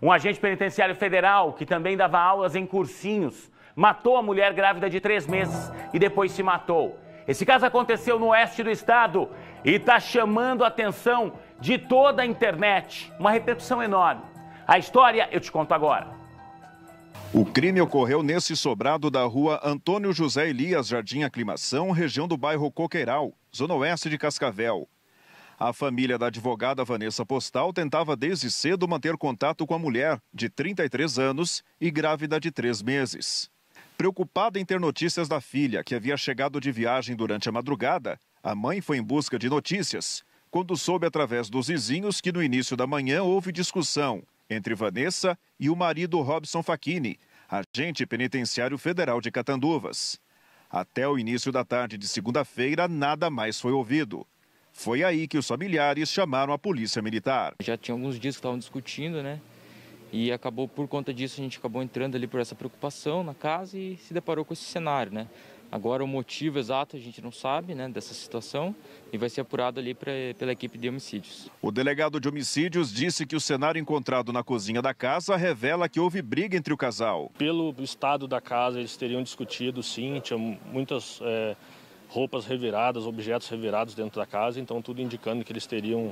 Um agente penitenciário federal, que também dava aulas em cursinhos, matou a mulher grávida de três meses e depois se matou. Esse caso aconteceu no oeste do estado e está chamando a atenção de toda a internet. Uma repercussão enorme. A história eu te conto agora. O crime ocorreu nesse sobrado da rua Antônio José Elias, Jardim Aclimação, região do bairro Coqueiral, zona oeste de Cascavel. A família da advogada Vanessa Postal tentava desde cedo manter contato com a mulher, de 33 anos e grávida de três meses. Preocupada em ter notícias da filha, que havia chegado de viagem durante a madrugada, a mãe foi em busca de notícias, quando soube através dos vizinhos que no início da manhã houve discussão entre Vanessa e o marido Robson Facchini, agente penitenciário federal de Catanduvas. Até o início da tarde de segunda-feira, nada mais foi ouvido. Foi aí que os familiares chamaram a polícia militar. Já tinha alguns dias que estavam discutindo, né? E acabou, por conta disso, a gente acabou entrando ali por essa preocupação na casa e se deparou com esse cenário, né? Agora, o motivo exato a gente não sabe né, dessa situação e vai ser apurado ali pra, pela equipe de homicídios. O delegado de homicídios disse que o cenário encontrado na cozinha da casa revela que houve briga entre o casal. Pelo estado da casa, eles teriam discutido, sim, tinha muitas. É roupas reviradas, objetos revirados dentro da casa, então tudo indicando que eles teriam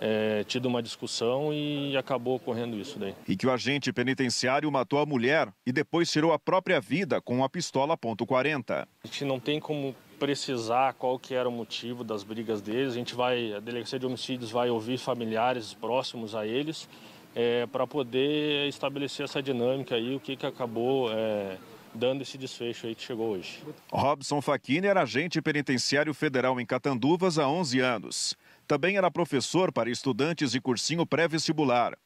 é, tido uma discussão e acabou ocorrendo isso daí. E que o agente penitenciário matou a mulher e depois tirou a própria vida com a pistola .40. A gente não tem como precisar qual que era o motivo das brigas deles. A gente vai, a delegacia de homicídios vai ouvir familiares próximos a eles é, para poder estabelecer essa dinâmica aí, o que, que acabou é, dando esse desfecho aí que chegou hoje. Robson Faquini era agente penitenciário federal em Catanduvas há 11 anos. Também era professor para estudantes de cursinho pré-vestibular.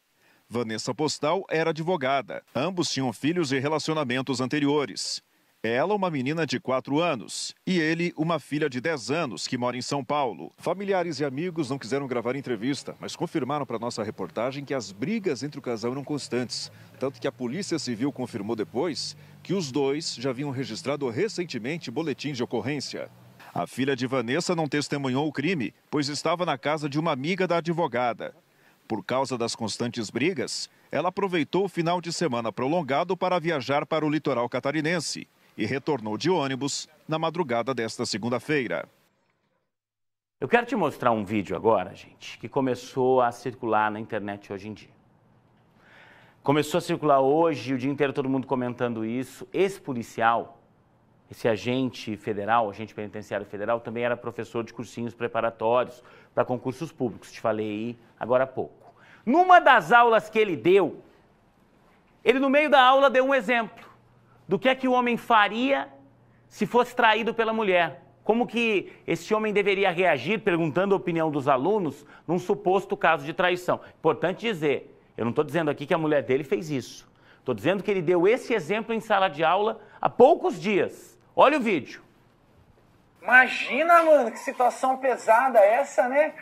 Vanessa Postal era advogada. Ambos tinham filhos e relacionamentos anteriores. Ela, uma menina de 4 anos, e ele, uma filha de 10 anos, que mora em São Paulo. Familiares e amigos não quiseram gravar entrevista, mas confirmaram para nossa reportagem que as brigas entre o casal eram constantes. Tanto que a Polícia Civil confirmou depois que os dois já haviam registrado recentemente boletins de ocorrência. A filha de Vanessa não testemunhou o crime, pois estava na casa de uma amiga da advogada. Por causa das constantes brigas, ela aproveitou o final de semana prolongado para viajar para o litoral catarinense e retornou de ônibus na madrugada desta segunda-feira. Eu quero te mostrar um vídeo agora, gente, que começou a circular na internet hoje em dia. Começou a circular hoje, o dia inteiro todo mundo comentando isso. Esse policial, esse agente federal, agente penitenciário federal, também era professor de cursinhos preparatórios para concursos públicos, te falei aí agora há pouco. Numa das aulas que ele deu, ele no meio da aula deu um exemplo do que é que o homem faria se fosse traído pela mulher. Como que esse homem deveria reagir, perguntando a opinião dos alunos, num suposto caso de traição. Importante dizer, eu não estou dizendo aqui que a mulher dele fez isso. Estou dizendo que ele deu esse exemplo em sala de aula há poucos dias. Olha o vídeo. Imagina, mano, que situação pesada essa, né?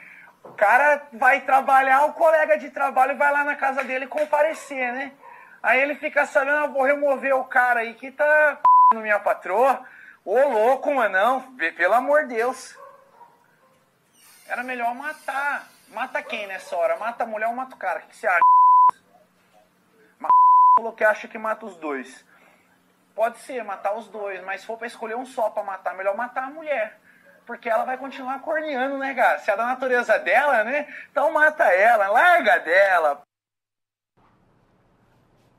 O cara vai trabalhar, o colega de trabalho vai lá na casa dele comparecer, né? Aí ele fica sabendo, ah, vou remover o cara aí que tá no minha patroa. Ô louco, mano, não, pelo amor de Deus. Era melhor matar. Mata quem nessa hora? Mata a mulher ou mata o cara? O que você acha? Mas falou que acha que mata os dois. Pode ser, matar os dois, mas se for pra escolher um só pra matar, melhor matar a mulher. Porque ela vai continuar corneando, né, cara? Se é da natureza dela, né? Então mata ela, larga dela.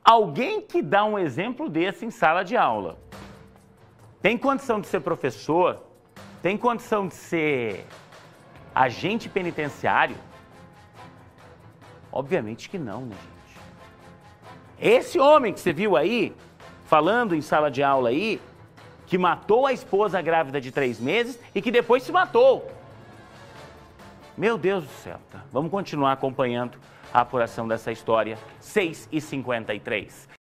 Alguém que dá um exemplo desse em sala de aula tem condição de ser professor, tem condição de ser agente penitenciário? Obviamente que não, né, gente? Esse homem que você viu aí, falando em sala de aula aí, que matou a esposa grávida de três meses e que depois se matou. Meu Deus do céu, tá? Vamos continuar acompanhando a apuração dessa história. 6 e 53